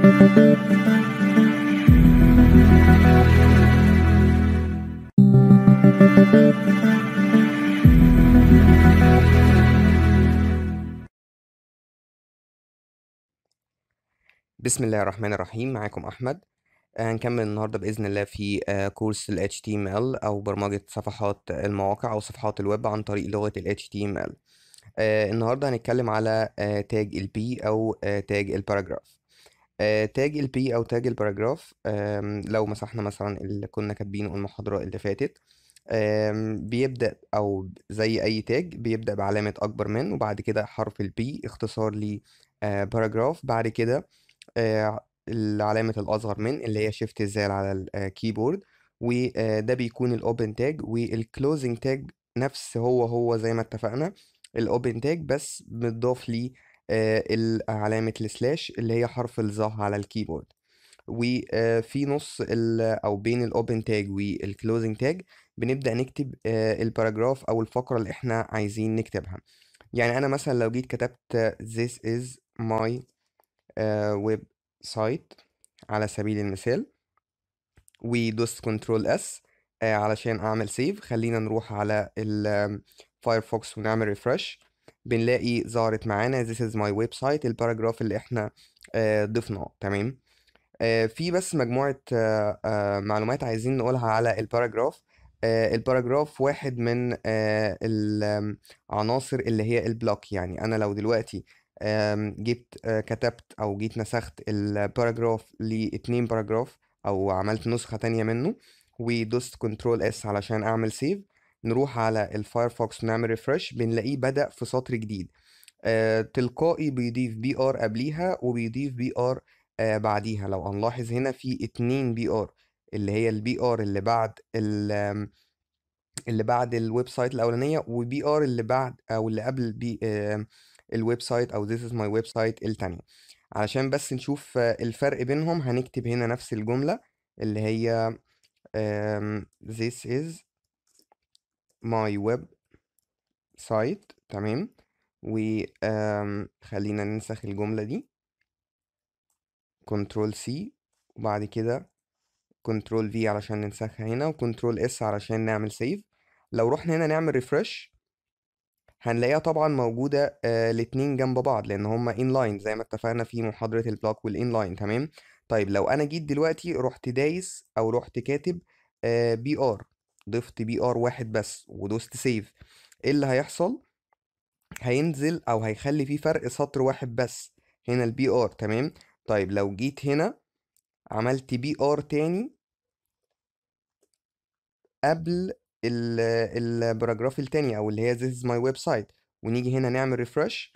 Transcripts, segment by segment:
بسم الله الرحمن الرحيم معاكم احمد هنكمل آه، النهارده باذن الله في آه، كورس ال HTML او برمجه صفحات المواقع او صفحات الويب عن طريق لغه ال HTML آه، النهارده هنتكلم على تاج البي او تاج الباراجراف آه، تاج تاج البي او تاج الباراجراف لو مسحنا مثلا اللي كنا كاتبينه المحاضرة اللي فاتت بيبدأ او زي اي تاج بيبدأ بعلامة اكبر من وبعد كده حرف البي اختصار ل آه، باراجراف بعد كده آه، العلامه الاصغر من اللي هي شيفت الزال على الكيبورد وده بيكون الاوبن تاج والكلوزنج تاج نفس هو هو زي ما اتفقنا الاوبن تاج بس متضاف ليه آه، علامة السلاش اللي هي حرف الظه على الكيبورد وفي آه، نص او بين الاوبن تاج والكلوزنج تاج بنبدا نكتب آه، الباراجراف او الفقره اللي احنا عايزين نكتبها يعني انا مثلا لو جيت كتبت this is my web site على سبيل المثال ودوست كنترول اس علشان اعمل سيف خلينا نروح على الفايرفوكس ونعمل ريفرش بنلاقي ظهرت معانا this is my website الباراجراف اللي احنا آه، ضفناه تمام آه، في بس مجموعة آه، معلومات عايزين نقولها على الباراجراف الباراجراف واحد من العناصر اللي هي البلوك يعني انا لو دلوقتي جبت كتبت او جيت نسخت الباراجراف لاتنين باراجراف او عملت نسخة تانية منه ودوست كنترول اس علشان اعمل سيف نروح على الفايرفوكس ونعمل ريفرش بنلاقيه بدأ في سطر جديد آه تلقائي بيضيف بي ار قبليها وبيضيف بي ار آه بعديها لو هنلاحظ هنا في اتنين بي ار اللي هي البي ار اللي بعد اللي بعد الويب سايت الاولانيه وبي ار اللي بعد او اللي قبل بي آه الويب سايت او ذيس از ماي ويب سايت الثانيه علشان بس نشوف آه، الفرق بينهم هنكتب هنا نفس الجمله اللي هي this is ماي ويب سايت تمام و خلينا ننسخ الجملة دي كنترول سي وبعد كده كنترول في علشان ننسخها هنا وكنترول اس علشان نعمل سيف لو رحنا هنا نعمل ريفرش هنلاقيها طبعا موجودة آه الاتنين جنب بعض لأن هما لاين زي ما اتفقنا في محاضرة البلوك لاين تمام طيب لو أنا جيت دلوقتي رحت دايس أو رحت كاتب آه بي ار ضفت بي ار واحد بس ودوست سيف ايه اللي هيحصل هينزل او هيخلي فيه فرق سطر واحد بس هنا البي ار تمام طيب لو جيت هنا عملت بي ار تاني قبل الباراجراف التاني او اللي هي this is my website ونيجي هنا نعمل ريفرش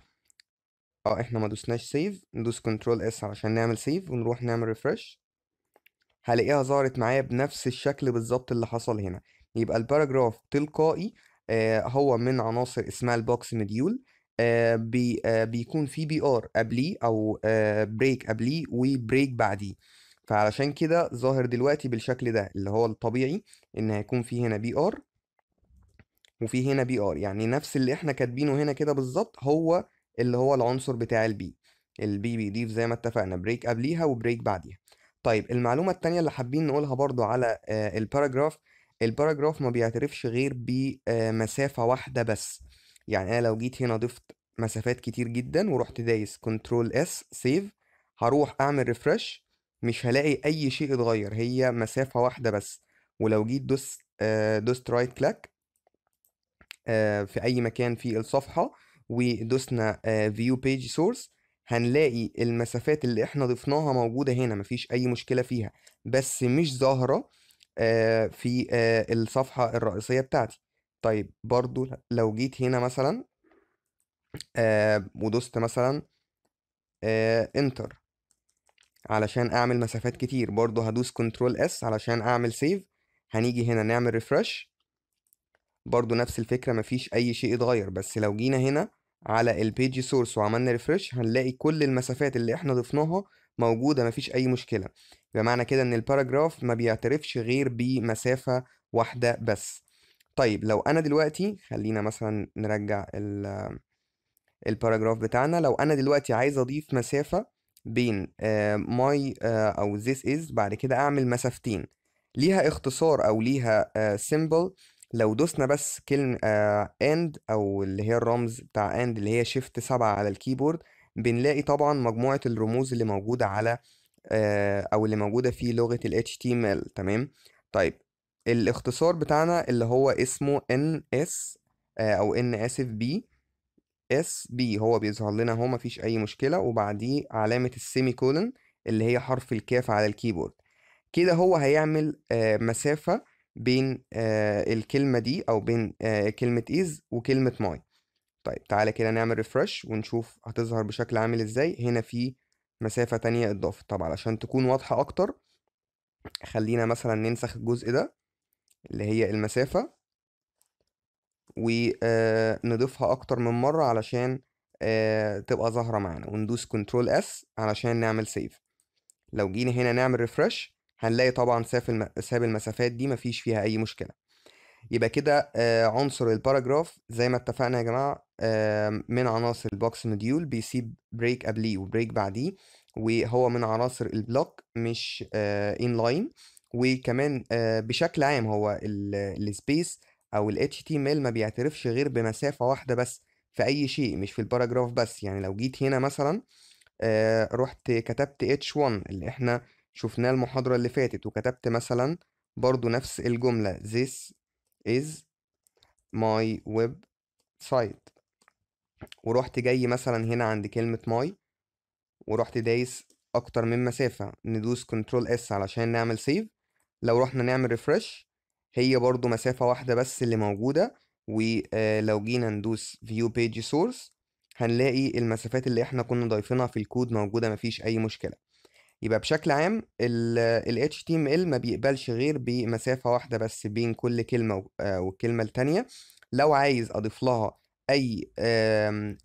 اه احنا ما دوسناش سيف ندوس كنترول اس علشان نعمل سيف ونروح نعمل ريفرش هلاقيها ظهرت معايا بنفس الشكل بالظبط اللي حصل هنا يبقى الباراجراف تلقائي آه، هو من عناصر اسمها البوكس مديول آه بي آه بيكون في بي ار قبليه او آه بريك قبليه وبريك بعديه فعلشان كده ظاهر دلوقتي بالشكل ده اللي هو الطبيعي ان هيكون في هنا بي ار وفي هنا بي ار يعني نفس اللي احنا كاتبينه هنا كده بالظبط هو اللي هو العنصر بتاع البي البي بيضيف زي ما اتفقنا بريك قبليها وبريك بعديها طيب المعلومة التانية اللي حابين نقولها برضو على آه، الباراجراف الباراجراف ما بيعترفش غير بمسافة آه، واحدة بس يعني أنا لو جيت هنا ضفت مسافات كتير جدا ورحت دايس كنترول اس سيف هروح أعمل ريفرش مش هلاقي أي شيء اتغير هي مسافة واحدة بس ولو جيت دوست آه، دوست رايت آه، كلاك في أي مكان في الصفحة ودوسنا فيو بيج سورس هنلاقي المسافات اللي احنا ضفناها موجودة هنا مفيش أي مشكلة فيها بس مش ظاهرة آه، في آه، الصفحة الرئيسية بتاعتي طيب برضو لو جيت هنا مثلا ودست آه، ودوست مثلا انتر علشان اعمل مسافات كتير برضو هدوس كنترول اس علشان اعمل سيف هنيجي هنا نعمل ريفرش برضو نفس الفكرة مفيش اي شيء اتغير بس لو جينا هنا على البيج سورس وعملنا ريفرش هنلاقي كل المسافات اللي احنا ضفناها موجوده مفيش اي مشكله بمعنى كده ان الباراجراف ما بيعترفش غير بمسافه واحده بس طيب لو انا دلوقتي خلينا مثلا نرجع الباراجراف بتاعنا لو انا دلوقتي عايز اضيف مسافه بين ماي آه، آه، او ذيس از بعد كده اعمل مسافتين ليها اختصار او ليها سيمبل آه، لو دوسنا بس كلمة آه، اند او اللي هي الرمز بتاع اند اللي هي شيفت سبعة على الكيبورد بنلاقي طبعا مجموعة الرموز اللي موجودة على آه، او اللي موجودة في لغة ال HTML تمام طيب الاختصار بتاعنا اللي هو اسمه NS آه، او N sb B هو بيظهر لنا اهو مفيش اي مشكلة وبعديه علامة السيمي كولن اللي هي حرف الكاف على الكيبورد كده هو هيعمل مسافة بين آه الكلمة دي أو بين آه كلمة is وكلمة my طيب تعالى كده نعمل ريفرش ونشوف هتظهر بشكل عامل ازاي هنا في مسافة تانية اتضافت طب علشان تكون واضحة أكتر خلينا مثلا ننسخ الجزء ده اللي هي المسافة ونضيفها آه، أكتر من مرة علشان آه، تبقى ظاهرة معانا وندوس كنترول اس علشان نعمل سيف لو جينا هنا نعمل ريفرش هنلاقي طبعا ساب الم... ساب المسافات دي مفيش فيها اي مشكله يبقى كده آه، عنصر الباراجراف زي ما اتفقنا يا جماعه من عناصر البوكس موديول بيسيب بريك قبليه وبريك بعديه وهو من عناصر البلوك مش ان آه، لاين وكمان آه، بشكل عام هو السبيس او ال HTML ما بيعترفش غير بمسافة واحدة بس في أي شيء مش في الباراجراف بس يعني لو جيت هنا مثلا رحت كتبت H1 اللي احنا شفناه المحاضرة اللي فاتت وكتبت مثلا برضو نفس الجملة this is my web site ورحت جاي مثلا هنا عند كلمة my ورحت دايس أكتر من مسافة ندوس Ctrl S علشان نعمل سيف لو رحنا نعمل ريفرش هي برضو مسافة واحدة بس اللي موجودة ولو آه، جينا ندوس view page source هنلاقي المسافات اللي احنا كنا ضايفينها في الكود موجودة مفيش أي مشكلة يبقى بشكل عام ال HTML ما بيقبلش غير بمسافة واحدة بس بين كل كلمة آه، والكلمة التانية لو عايز أضيف لها أي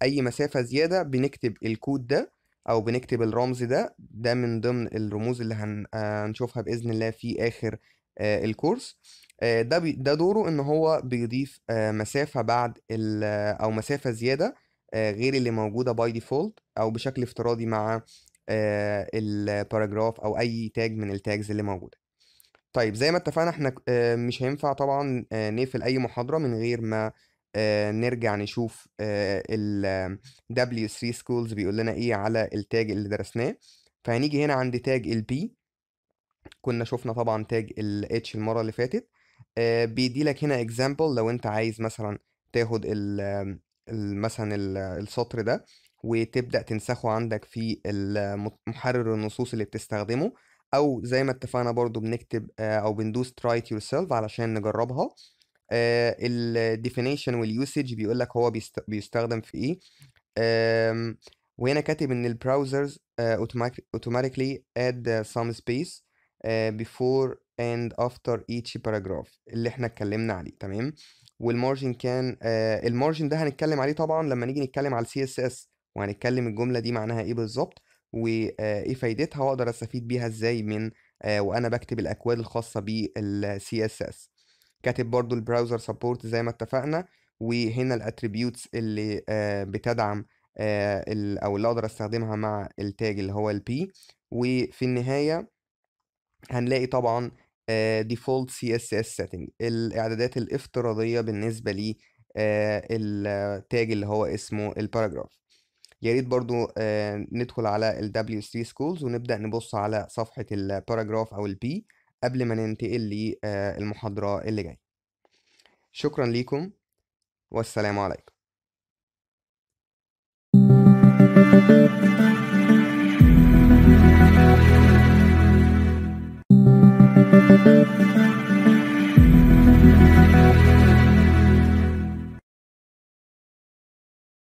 أي مسافة زيادة بنكتب الكود ده أو بنكتب الرمز ده ده من ضمن الرموز اللي آه، هنشوفها بإذن الله في آخر آه، الكورس ده ده دوره ان هو بيضيف مسافه بعد او مسافه زياده غير اللي موجوده باي ديفولت او بشكل افتراضي مع آه، الباراجراف او اي تاج من التاجز اللي موجوده طيب زي ما اتفقنا احنا آه، مش هينفع طبعا آه، نقفل اي محاضره من غير ما نرجع نشوف ال W3 schools بيقول لنا ايه على التاج اللي درسناه فهنيجي هنا عند تاج ال P كنا شفنا طبعا تاج ال H المره اللي فاتت بيدي لك هنا example لو انت عايز مثلا تاخد ال مثلا السطر ده وتبدأ تنسخه عندك في محرر النصوص اللي بتستخدمه أو زي ما اتفقنا برضو بنكتب آه، أو بندوس try it yourself علشان نجربها الديفينيشن واليوسج بيقول لك هو بيستخدم في إيه وهنا كاتب ان البراوزرز آه، automatically add آه، some space اند آه، before and after each paragraph اللي احنا اتكلمنا عليه تمام والمارجن كان المارجن ده هنتكلم عليه طبعا لما نيجي نتكلم على السي اس اس وهنتكلم الجملة دي معناها إيه بالظبط وإيه فايدتها وأقدر أستفيد بيها إزاي من آه، وأنا بكتب الأكواد الخاصة بالسي اس اس كاتب برضو البراوزر سبورت زي ما اتفقنا وهنا الاتريبيوتس اللي آه، بتدعم آه، او اللي اقدر استخدمها مع التاج اللي هو البي وفي النهايه هنلاقي طبعا ديفولت سي اس اس سيتنج الاعدادات الافتراضيه بالنسبه لي التاج اللي هو اسمه الباراجراف يا ريت برضو آه، ندخل على ال W3 Schools ونبدأ نبص على صفحة الباراجراف أو البي قبل ما ننتقل للمحاضرة آه، اللي جاية شكرا ليكم والسلام عليكم Thank you.